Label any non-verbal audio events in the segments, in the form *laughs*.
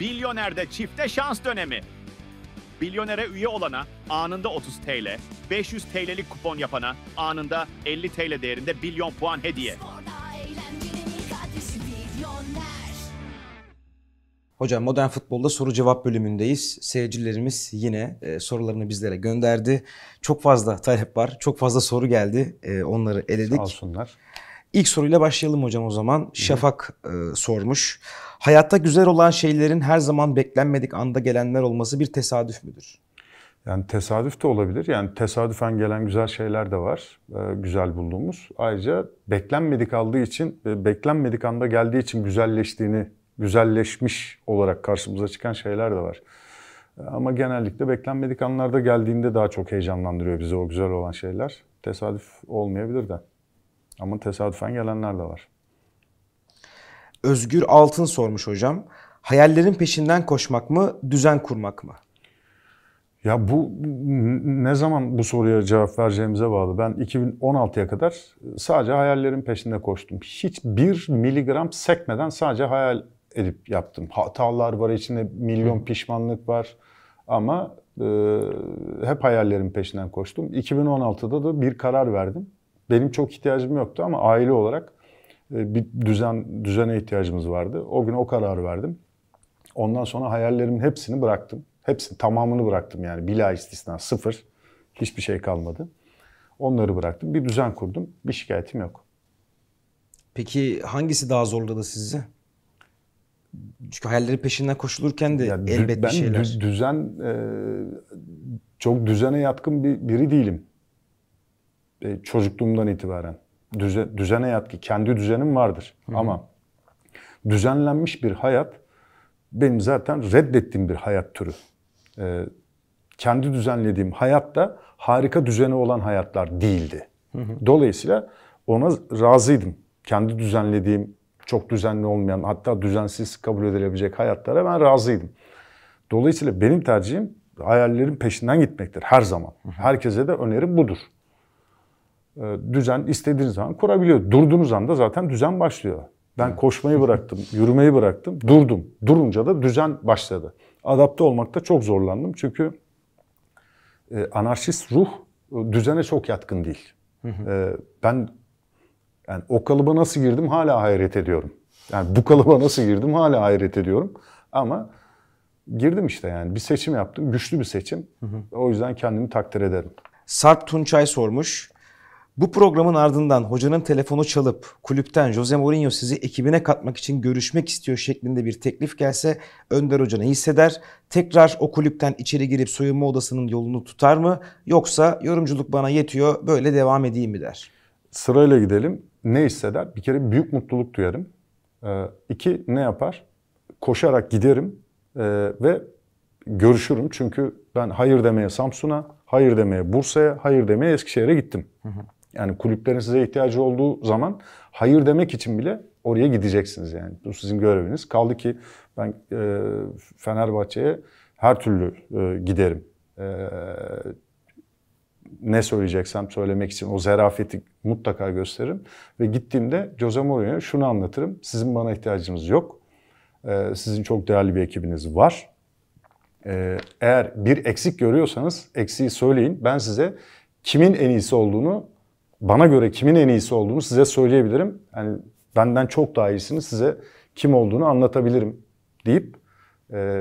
Bilyoner'de çifte şans dönemi. Bilyoner'e üye olana anında 30 TL, 500 TL'lik kupon yapana anında 50 TL değerinde bilyon puan hediye. Hocam Modern Futbol'da soru cevap bölümündeyiz. Seyircilerimiz yine e, sorularını bizlere gönderdi. Çok fazla talep var, çok fazla soru geldi. E, onları eledik. Sağ olsunlar. İlk soruyla başlayalım hocam o zaman. Şafak e, sormuş. Hayatta güzel olan şeylerin her zaman beklenmedik anda gelenler olması bir tesadüf müdür? Yani tesadüf de olabilir. Yani tesadüfen gelen güzel şeyler de var. E, güzel bulduğumuz. Ayrıca beklenmedik aldığı için, e, beklenmedik anda geldiği için güzelleştiğini, güzelleşmiş olarak karşımıza çıkan şeyler de var. E, ama genellikle beklenmedik anlarda geldiğinde daha çok heyecanlandırıyor bizi o güzel olan şeyler. Tesadüf olmayabilir de. Ama tesadüfen gelenler de var. Özgür Altın sormuş hocam. Hayallerin peşinden koşmak mı, düzen kurmak mı? Ya bu ne zaman bu soruya cevap vereceğimize bağlı. Ben 2016'ya kadar sadece hayallerin peşinde koştum. Hiç bir miligram sekmeden sadece hayal edip yaptım. Hatalar var içinde, milyon pişmanlık var. Ama e, hep hayallerin peşinden koştum. 2016'da da bir karar verdim. Benim çok ihtiyacım yoktu ama aile olarak e, bir düzen düzene ihtiyacımız vardı. O gün o kararı verdim. Ondan sonra hayallerimin hepsini bıraktım. Hepsini tamamını bıraktım yani bila istisna sıfır. Hiçbir şey kalmadı. Onları bıraktım. Bir düzen kurdum. Bir şikayetim yok. Peki hangisi daha zorladı sizi? Çünkü hayallerin peşinden koşulurken de yani elbet bir şeyler. Ben düzen e, çok düzene yatkın bir, biri değilim e, çocukluğumdan itibaren düze, düzene yatkı, kendi düzenim vardır. Hı. Ama düzenlenmiş bir hayat benim zaten reddettiğim bir hayat türü. E, kendi düzenlediğim hayat da harika düzeni olan hayatlar değildi. Dolayısıyla ona razıydım. Kendi düzenlediğim, çok düzenli olmayan, hatta düzensiz kabul edilebilecek hayatlara ben razıydım. Dolayısıyla benim tercihim hayallerin peşinden gitmektir her zaman. Herkese de önerim budur. E, düzen istediğiniz zaman kurabiliyor. Durduğunuz anda zaten düzen başlıyor. Ben koşmayı bıraktım, yürümeyi bıraktım, durdum. Durunca da düzen başladı. Adapte olmakta çok zorlandım çünkü e, anarşist ruh e, düzene çok yatkın değil. ben yani o kalıba nasıl girdim hala hayret ediyorum. Yani bu kalıba nasıl girdim hala hayret ediyorum. Ama girdim işte yani bir seçim yaptım. Güçlü bir seçim. Hı hı. O yüzden kendimi takdir ederim. Sarp Tunçay sormuş. Bu programın ardından hocanın telefonu çalıp kulüpten Jose Mourinho sizi ekibine katmak için görüşmek istiyor şeklinde bir teklif gelse Önder Hoca ne hisseder? Tekrar o kulüpten içeri girip soyunma odasının yolunu tutar mı? Yoksa yorumculuk bana yetiyor böyle devam edeyim mi der? Sırayla gidelim. Ne hisseder? Bir kere büyük mutluluk duyarım. Ee, iki ne yapar? Koşarak giderim ee, ve görüşürüm. Çünkü ben hayır demeye Samsun'a, hayır demeye Bursa'ya, hayır demeye Eskişehir'e gittim. Hı hı. Yani kulüplerin size ihtiyacı olduğu zaman hayır demek için bile oraya gideceksiniz yani. Bu sizin göreviniz. Kaldı ki ben e, Fenerbahçe'ye her türlü e, giderim. E, ne söyleyeceksem söylemek için o zerafeti mutlaka gösteririm. Ve gittiğimde Jose Mourinho'ya şunu anlatırım. Sizin bana ihtiyacınız yok. E, sizin çok değerli bir ekibiniz var. E, eğer bir eksik görüyorsanız eksiği söyleyin. Ben size kimin en iyisi olduğunu bana göre kimin en iyisi olduğunu size söyleyebilirim. Yani benden çok daha iyisini size kim olduğunu anlatabilirim deyip e,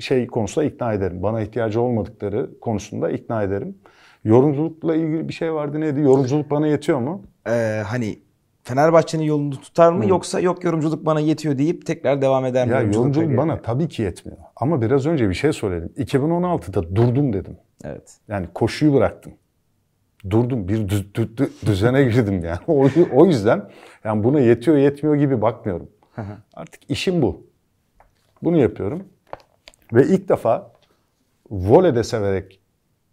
şey konusunda ikna ederim. Bana ihtiyacı olmadıkları konusunda ikna ederim. Yorumculukla ilgili bir şey vardı neydi? Yorumculuk bana yetiyor mu? Ee, hani Fenerbahçe'nin yolunu tutar mı Hı. yoksa yok yorumculuk bana yetiyor deyip tekrar devam eder mi? Ya yorumculuk, yorumculuk bana tabii ki yetmiyor. Ama biraz önce bir şey söyledim. 2016'da durdum dedim. Evet. Yani koşuyu bıraktım durdum bir düz, düz, düz, düzene girdim yani. *laughs* O, o yüzden yani buna yetiyor yetmiyor gibi bakmıyorum. Artık işim bu. Bunu yapıyorum. Ve ilk defa voley de severek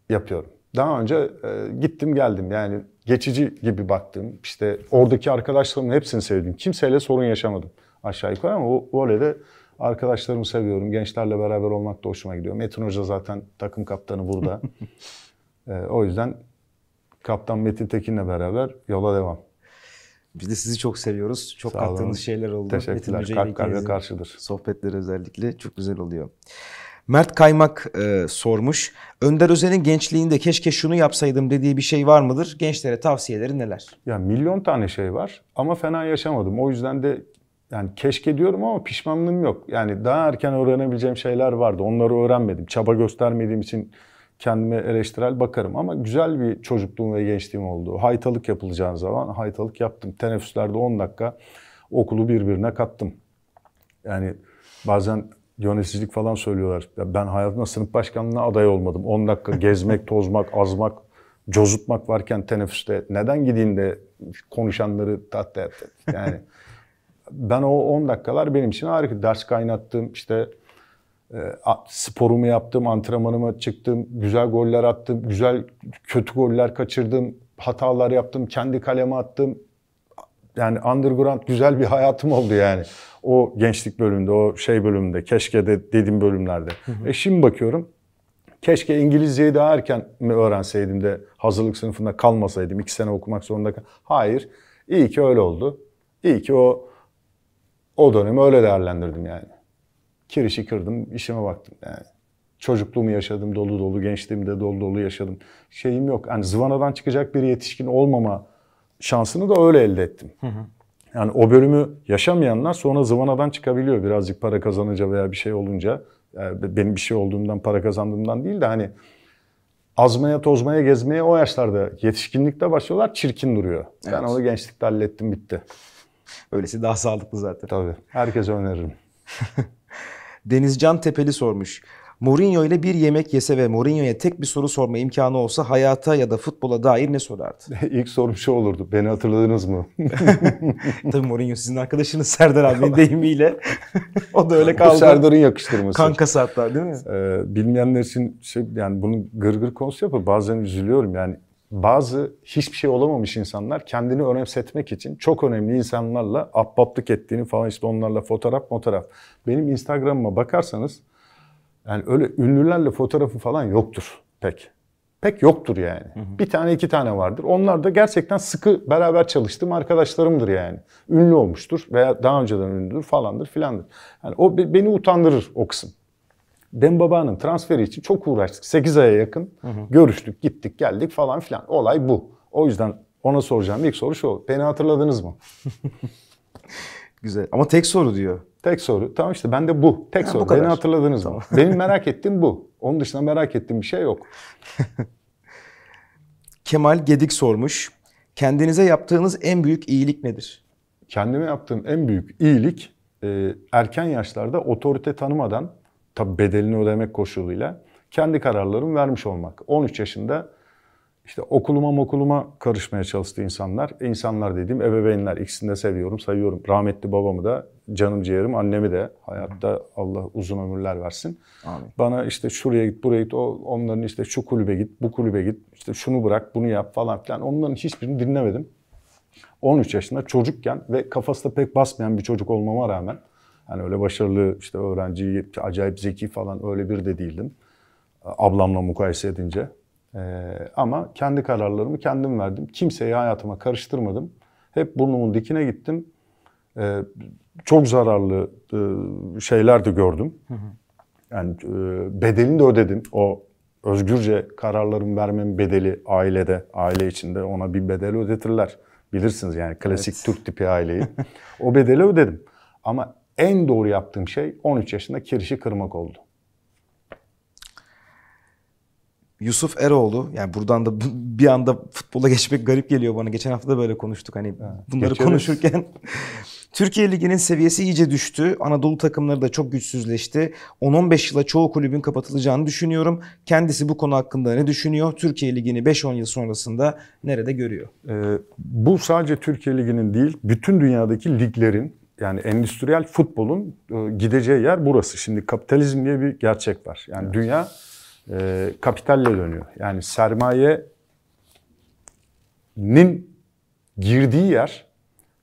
yapıyorum. Daha önce e, gittim geldim yani geçici gibi baktım. İşte oradaki arkadaşlarımın hepsini sevdim. Kimseyle sorun yaşamadım aşağı yukarı ama o voleyde arkadaşlarımı seviyorum. Gençlerle beraber olmak da hoşuma gidiyor. Metin Hoca zaten takım kaptanı burada. *laughs* e, o yüzden Kaptan Metin Tekin'le beraber yola devam. Biz de sizi çok seviyoruz. Çok Sağ kattığınız şeyler oldu. Teşekkürler. Kalp kalbe karşıdır. Sohbetleri özellikle çok güzel oluyor. Mert Kaymak e, sormuş. Önder Özen'in gençliğinde keşke şunu yapsaydım dediği bir şey var mıdır? Gençlere tavsiyeleri neler? Ya milyon tane şey var ama fena yaşamadım. O yüzden de yani keşke diyorum ama pişmanlığım yok. Yani daha erken öğrenebileceğim şeyler vardı. Onları öğrenmedim. Çaba göstermediğim için kendime eleştirel bakarım. Ama güzel bir çocukluğum ve gençliğim oldu. Haytalık yapılacağı zaman haytalık yaptım. Teneffüslerde 10 dakika okulu birbirine kattım. Yani bazen yöneticilik falan söylüyorlar. Ya ben hayatımda sınıf başkanlığına aday olmadım. 10 dakika *laughs* gezmek, tozmak, azmak, cozutmak varken teneffüste neden gideyim de konuşanları tatlı et. Yani *laughs* ben o 10 dakikalar benim için harika. Ders kaynattım işte ee, sporumu yaptım, antrenmanıma çıktım, güzel goller attım, güzel kötü goller kaçırdım, hatalar yaptım, kendi kaleme attım. Yani underground güzel bir hayatım oldu yani. O gençlik bölümünde, o şey bölümünde, keşke de dediğim bölümlerde. Hı hı. E şimdi bakıyorum, keşke İngilizceyi daha erken mi öğrenseydim de hazırlık sınıfında kalmasaydım, iki sene okumak zorunda Hayır, iyi ki öyle oldu. İyi ki o o dönemi öyle değerlendirdim yani kirişi kırdım, işime baktım. Yani çocukluğumu yaşadım dolu dolu, gençliğimi de dolu dolu yaşadım. Şeyim yok. Yani zıvanadan çıkacak bir yetişkin olmama şansını da öyle elde ettim. Hı hı. Yani o bölümü yaşamayanlar sonra zıvanadan çıkabiliyor birazcık para kazanınca veya bir şey olunca. Yani benim bir şey olduğumdan, para kazandığımdan değil de hani azmaya, tozmaya, gezmeye o yaşlarda yetişkinlikte başlıyorlar, çirkin duruyor. Evet. Ben onu gençlikte hallettim, bitti. Öylesi daha sağlıklı zaten. Tabii. Herkese öneririm. *laughs* Denizcan Tepeli sormuş. Mourinho ile bir yemek yese ve Mourinho'ya tek bir soru sorma imkanı olsa hayata ya da futbola dair ne sorardı? *laughs* İlk sorum şu olurdu. Beni hatırladınız mı? *laughs* Tabii Mourinho sizin arkadaşınız Serdar abinin deyimiyle. *laughs* o da öyle kaldı. Serdar'ın yakıştırması. Kankası hatta değil mi? Ee, bilmeyenler için şey yani bunun gır gır konusu yapıp bazen üzülüyorum. Yani bazı hiçbir şey olamamış insanlar kendini önemsetmek için çok önemli insanlarla ahbaplık ettiğini falan işte onlarla fotoğraf fotoğraf. Benim Instagram'ıma bakarsanız yani öyle ünlülerle fotoğrafı falan yoktur pek. Pek yoktur yani. Hı hı. Bir tane iki tane vardır. Onlar da gerçekten sıkı beraber çalıştığım arkadaşlarımdır yani. Ünlü olmuştur veya daha önceden ünlüdür falandır filandır. Yani o beni utandırır o kısım. Dembaba'nın transferi için çok uğraştık. 8 aya yakın hı hı. görüştük, gittik, geldik falan filan. Olay bu. O yüzden ona soracağım ilk soru şu. Beni hatırladınız mı? *laughs* Güzel. Ama tek soru diyor. Tek soru. Tamam işte ben de bu. Tek ha, soru. Bu Beni hatırladınız tamam. mı? Benim *laughs* merak ettiğim bu. Onun dışında merak ettiğim bir şey yok. *laughs* Kemal Gedik sormuş. Kendinize yaptığınız en büyük iyilik nedir? Kendime yaptığım en büyük iyilik e, erken yaşlarda otorite tanımadan tabi bedelini ödemek koşuluyla kendi kararlarımı vermiş olmak. 13 yaşında işte okuluma mokuluma karışmaya çalıştı insanlar. E, insanlar dediğim ebeveynler. İkisini de seviyorum, sayıyorum. Rahmetli babamı da, canım ciğerim, annemi de. Hayatta Allah uzun ömürler versin. Amin. Bana işte şuraya git, buraya git, onların işte şu kulübe git, bu kulübe git, işte şunu bırak, bunu yap falan filan. Onların hiçbirini dinlemedim. 13 yaşında çocukken ve kafası da pek basmayan bir çocuk olmama rağmen Hani öyle başarılı işte öğrenci, acayip zeki falan öyle bir de değildim. Ablamla mukayese edince. Ee, ama kendi kararlarımı kendim verdim. Kimseyi hayatıma karıştırmadım. Hep burnumun dikine gittim. Ee, çok zararlı e, şeyler de gördüm. Yani e, bedelini de ödedim. O özgürce kararlarımı vermem bedeli ailede, aile içinde ona bir bedel ödetirler. Bilirsiniz yani klasik evet. Türk tipi aileyi. *laughs* o bedeli ödedim. Ama en doğru yaptığım şey 13 yaşında kirişi kırmak oldu. Yusuf Eroğlu yani buradan da bir anda futbola geçmek garip geliyor bana. Geçen hafta da böyle konuştuk hani ha, bunları geçeriz. konuşurken. *laughs* Türkiye Ligi'nin seviyesi iyice düştü. Anadolu takımları da çok güçsüzleşti. 10-15 yıla çoğu kulübün kapatılacağını düşünüyorum. Kendisi bu konu hakkında ne düşünüyor? Türkiye Ligi'ni 5-10 yıl sonrasında nerede görüyor? Ee, bu sadece Türkiye Ligi'nin değil, bütün dünyadaki liglerin yani endüstriyel futbolun e, gideceği yer burası. Şimdi kapitalizm diye bir gerçek var. Yani evet. dünya e, kapitalle dönüyor. Yani sermayenin girdiği yer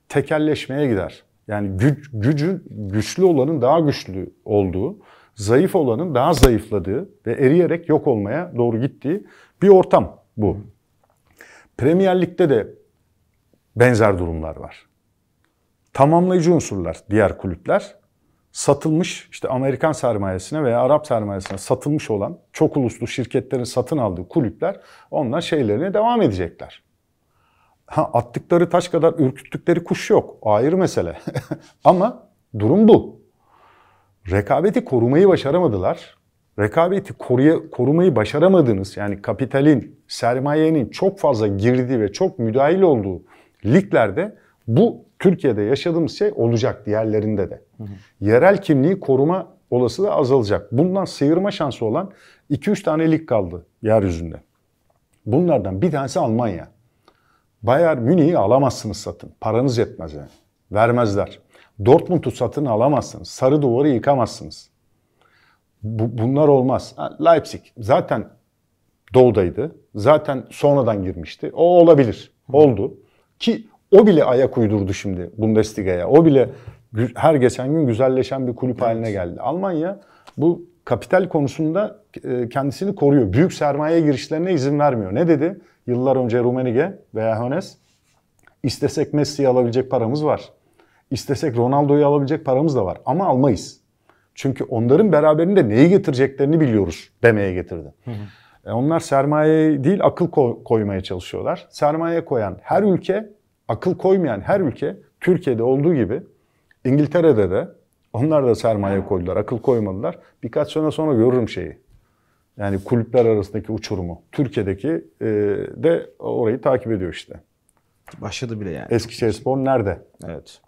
tekelleşmeye gider. Yani güç, gücün güçlü olanın daha güçlü olduğu, zayıf olanın daha zayıfladığı ve eriyerek yok olmaya doğru gittiği bir ortam bu. Premier Lig'de de benzer durumlar var tamamlayıcı unsurlar diğer kulüpler satılmış işte Amerikan sermayesine veya Arap sermayesine satılmış olan çok uluslu şirketlerin satın aldığı kulüpler onlar şeylerine devam edecekler. Ha, attıkları taş kadar ürküttükleri kuş yok. Ayrı mesele. *laughs* Ama durum bu. Rekabeti korumayı başaramadılar. Rekabeti koruya, korumayı başaramadığınız yani kapitalin, sermayenin çok fazla girdiği ve çok müdahil olduğu liglerde bu Türkiye'de yaşadığımız şey olacak diğerlerinde de. Hı hı. Yerel kimliği koruma olasılığı azalacak. Bundan sıyırma şansı olan 2-3 tane lig kaldı yeryüzünde. Bunlardan bir tanesi Almanya. Bayern Münih'i alamazsınız satın. Paranız yetmez yani. Vermezler. Dortmund'u satın alamazsınız. Sarı duvarı yıkamazsınız. Bu, bunlar olmaz. Leipzig zaten doğudaydı. Zaten sonradan girmişti. O olabilir. Oldu. Ki o bile ayak uydurdu şimdi Bundesliga'ya. O bile her geçen gün güzelleşen bir kulüp evet. haline geldi. Almanya bu kapital konusunda e, kendisini koruyor. Büyük sermaye girişlerine izin vermiyor. Ne dedi? Yıllar önce Rumenige veya Hönes istesek Messi'yi alabilecek paramız var. İstesek Ronaldo'yu alabilecek paramız da var ama almayız. Çünkü onların beraberinde neyi getireceklerini biliyoruz demeye getirdi. Hı hı. E, onlar sermaye değil akıl koymaya çalışıyorlar. Sermaye koyan her ülke akıl koymayan her ülke Türkiye'de olduğu gibi İngiltere'de de onlar da sermaye koydular, akıl koymadılar. Birkaç sene sonra görürüm şeyi. Yani kulüpler arasındaki uçurumu. Türkiye'deki e, de orayı takip ediyor işte. Başladı bile yani. Eskişehirspor nerede? Evet.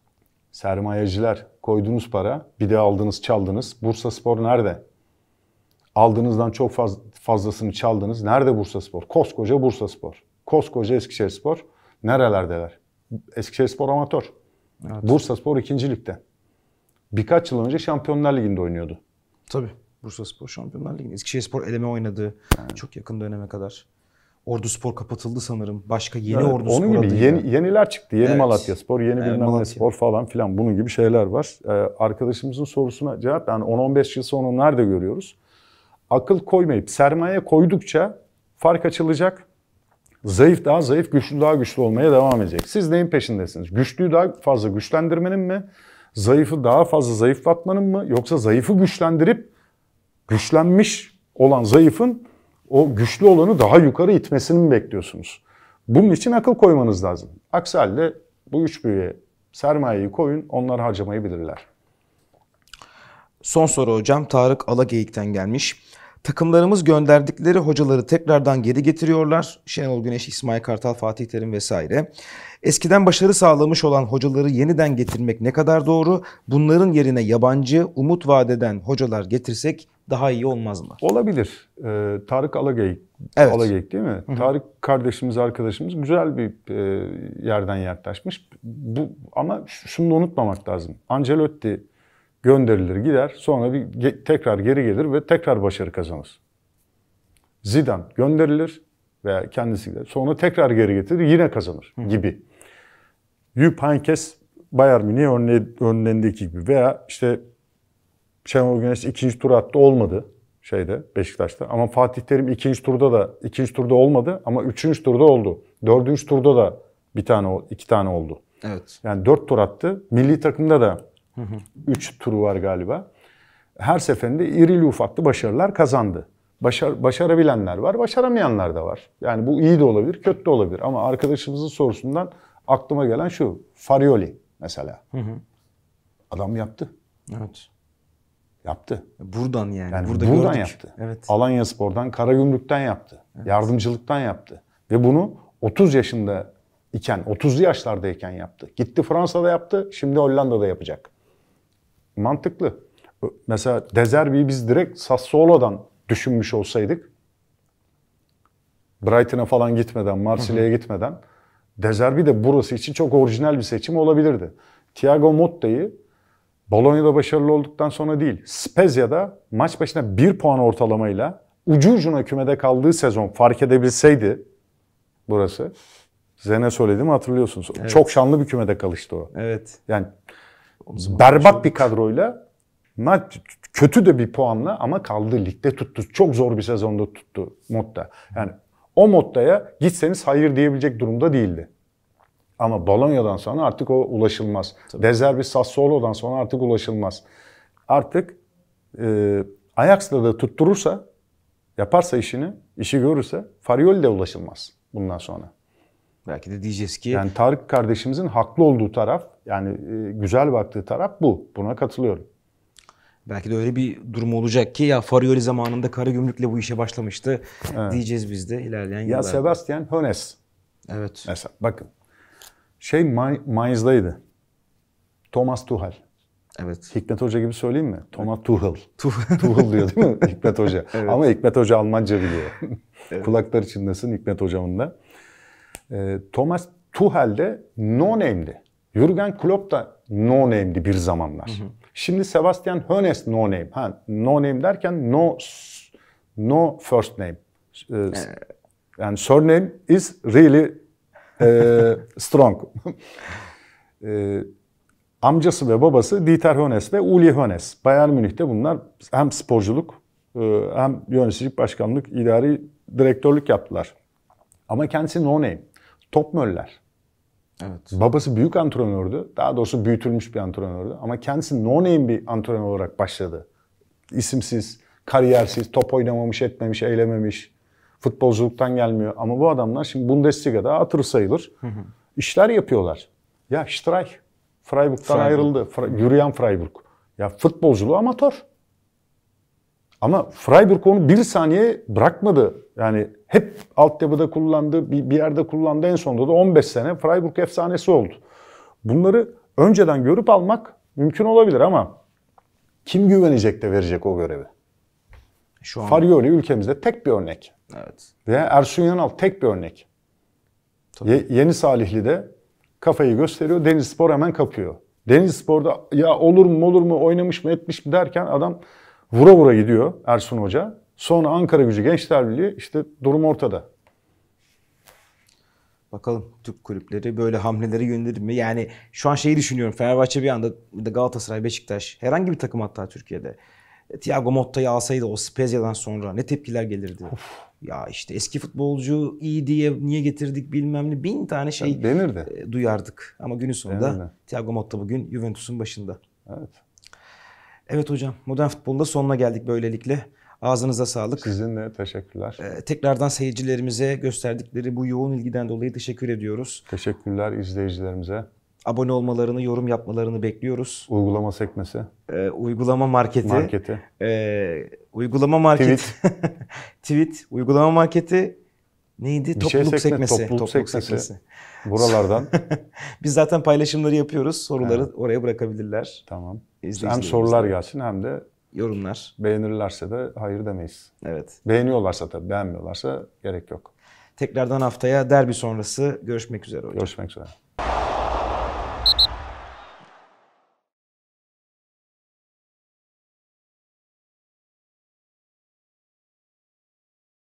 Sermayeciler koyduğunuz para, bir de aldınız çaldınız. Bursa Spor nerede? Aldığınızdan çok faz, fazlasını çaldınız. Nerede Bursa Spor? Koskoca Bursa Spor. Koskoca Eskişehir Spor. Nerelerdeler? Eskişehir Spor amatör. Evet. Bursa Spor ikinci ligde. Birkaç yıl önce Şampiyonlar Ligi'nde oynuyordu. Tabii. Bursa Spor Şampiyonlar Ligi'nde. Eskişehir Spor eleme oynadı. Yani. Çok yakın döneme kadar. Ordu Spor kapatıldı sanırım. Başka yeni evet, Ordu onun gibi yeni, yeniler çıktı. Yeni evet. Malatya Spor, yeni evet, bilmem ne Spor falan filan bunun gibi şeyler var. Ee, arkadaşımızın sorusuna cevap yani 10-15 yıl sonra nerede görüyoruz? Akıl koymayıp sermaye koydukça fark açılacak. Zayıf daha zayıf, güçlü daha güçlü olmaya devam edecek. Siz neyin peşindesiniz? Güçlüyü daha fazla güçlendirmenin mi? Zayıfı daha fazla zayıflatmanın mı? Yoksa zayıfı güçlendirip güçlenmiş olan zayıfın o güçlü olanı daha yukarı itmesini mi bekliyorsunuz? Bunun için akıl koymanız lazım. Aksi halde bu üç büyüye sermayeyi koyun, onlar harcamayı bilirler. Son soru hocam Tarık Alageyik'ten gelmiş. Takımlarımız gönderdikleri hocaları tekrardan geri getiriyorlar. Şenol Güneş, İsmail Kartal, Fatih Terim vesaire. Eskiden başarı sağlamış olan hocaları yeniden getirmek ne kadar doğru? Bunların yerine yabancı, umut vadeden hocalar getirsek daha iyi olmaz mı? Olabilir. Ee, Tarık Alageyik, evet. Alageyik değil mi? Hı-hı. Tarık kardeşimiz, arkadaşımız güzel bir e, yerden yaklaşmış. Bu ama şunu da unutmamak lazım. Ancelotti gönderilir gider sonra bir ge tekrar geri gelir ve tekrar başarı kazanır. Zidane gönderilir veya kendisi gider sonra tekrar geri getirir yine kazanır gibi. Yup Heynckes Bayern Münih örne gibi veya işte Şenol Güneş ikinci tur attı olmadı şeyde Beşiktaş'ta ama Fatih Terim ikinci turda da ikinci turda olmadı ama üçüncü turda oldu. Dördüncü turda da bir tane iki tane oldu. Evet. Yani dört tur attı. Milli takımda da 3 turu var galiba. Her seferinde irili ufaklı başarılar kazandı. Başar, başarabilenler var, başaramayanlar da var. Yani bu iyi de olabilir, kötü de olabilir. Ama arkadaşımızın sorusundan aklıma gelen şu. Farioli mesela. Hı hı. Adam yaptı. Evet. Yaptı. Buradan yani. yani burada buradan gördük. yaptı. Evet. Alanya Spor'dan, Karagümrük'ten yaptı. Evet. Yardımcılıktan yaptı. Ve bunu 30 yaşında iken, 30'lu yaşlardayken yaptı. Gitti Fransa'da yaptı, şimdi Hollanda'da yapacak. Mantıklı. Mesela Dezerbi'yi biz direkt Sassuolo'dan düşünmüş olsaydık Brighton'a falan gitmeden, Marsilya'ya gitmeden Dezerbi de burası için çok orijinal bir seçim olabilirdi. Thiago Motta'yı Bolonya'da başarılı olduktan sonra değil, Spezia'da maç başına bir puan ortalamayla ucu ucuna kümede kaldığı sezon fark edebilseydi burası. Zene ne söylediğimi hatırlıyorsunuz. Evet. Çok şanlı bir kümede kalıştı o. Evet. Yani berbat bir kadroyla kötü de bir puanla ama kaldı ligde tuttu. Çok zor bir sezonda tuttu modda. Yani o moddaya gitseniz hayır diyebilecek durumda değildi. Ama Bolonya'dan sonra artık o ulaşılmaz. Tabii. Dezerbi Sassuolo'dan sonra artık ulaşılmaz. Artık e, Ajax'la da tutturursa, yaparsa işini, işi görürse Farioli de ulaşılmaz bundan sonra. Belki de diyeceğiz ki... Yani Tarık kardeşimizin haklı olduğu taraf, yani e, güzel baktığı taraf bu. Buna katılıyorum. Belki de öyle bir durum olacak ki ya Farioli zamanında Karagümrük'le bu işe başlamıştı evet. diyeceğiz biz de ilerleyen yıllarda. Ya Sebastian Hones. Evet. Mesela bakın. Şey Mainz'daydı. Thomas Tuchel. Evet. Hikmet Hoca gibi söyleyeyim mi? Thomas *laughs* Tuchel. Tuchel diyor değil mi Hikmet Hoca? *laughs* evet. Ama Hikmet Hoca Almanca biliyor. *laughs* evet. Kulaklar içindesin Hikmet Hocam'ın da. Ee, Thomas Tuchel de no name'di. Jurgen Klopp da no name'di bir zamanlar. Hı hı. Şimdi Sebastian Hönes no name. Ha, no name derken no no first name. Ee, yani surname is really e, *laughs* strong. e, amcası ve babası Dieter Hönes ve Uli Hönes. Bayern Münih'te bunlar hem sporculuk e, hem yöneticilik, başkanlık, idari direktörlük yaptılar. Ama kendisi no name. Topmöller. Evet. Babası büyük antrenördü. Daha doğrusu büyütülmüş bir antrenördü. Ama kendisi no name bir antrenör olarak başladı. İsimsiz, kariyersiz, top oynamamış, etmemiş, eylememiş. Futbolculuktan gelmiyor. Ama bu adamlar şimdi Bundesliga'da atır sayılır. İşler yapıyorlar. Ya Streich, Freiburg'dan Freiburg. ayrıldı. Fra yürüyen Freiburg. Ya futbolculuğu amatör. Ama Freiburg onu bir saniye bırakmadı yani hep altyapıda kullandı, bir, yerde kullandı. En sonunda da 15 sene Freiburg efsanesi oldu. Bunları önceden görüp almak mümkün olabilir ama kim güvenecek de verecek o görevi? Şu an... Farioli ülkemizde tek bir örnek. Evet. Ve Ersun Yanal tek bir örnek. Tabii. Ye- Yeni Salihli'de kafayı gösteriyor. Deniz Spor hemen kapıyor. Deniz Spor'da ya olur mu olur mu oynamış mı etmiş mi derken adam vura vura gidiyor Ersun Hoca. Sonra Ankara Gücü Gençler Birliği işte durum ortada. Bakalım Türk kulüpleri böyle hamleleri yönelir mi? Yani şu an şeyi düşünüyorum. Fenerbahçe bir anda Galatasaray, Beşiktaş herhangi bir takım hatta Türkiye'de. E, Thiago Motta'yı alsaydı o Spezia'dan sonra ne tepkiler gelirdi? Of. Ya işte eski futbolcu iyi diye niye getirdik bilmem ne bin tane şey denirdi. E, duyardık. Ama günün sonunda denirdi. Thiago Motta bugün Juventus'un başında. Evet. Evet hocam modern futbolda sonuna geldik böylelikle. Ağzınıza sağlık. Sizin de teşekkürler. Ee, tekrardan seyircilerimize gösterdikleri bu yoğun ilgiden dolayı teşekkür ediyoruz. Teşekkürler izleyicilerimize. Abone olmalarını, yorum yapmalarını bekliyoruz. Uygulama sekmesi. Ee, uygulama marketi. Marketi. Ee, uygulama marketi. Tweet. *laughs* Tweet. Uygulama marketi neydi? Bir şey topluluk şey sekmesi. Topluluk, topluluk sekmesi. sekmesi. Buralardan. *laughs* Biz zaten paylaşımları yapıyoruz. Soruları evet. oraya bırakabilirler. Tamam. Hem sorular gelsin hem de yorumlar. Beğenirlerse de hayır demeyiz. Evet. Beğeniyorlarsa tabii, beğenmiyorlarsa gerek yok. Tekrardan haftaya derbi sonrası görüşmek üzere hocam. Görüşmek üzere.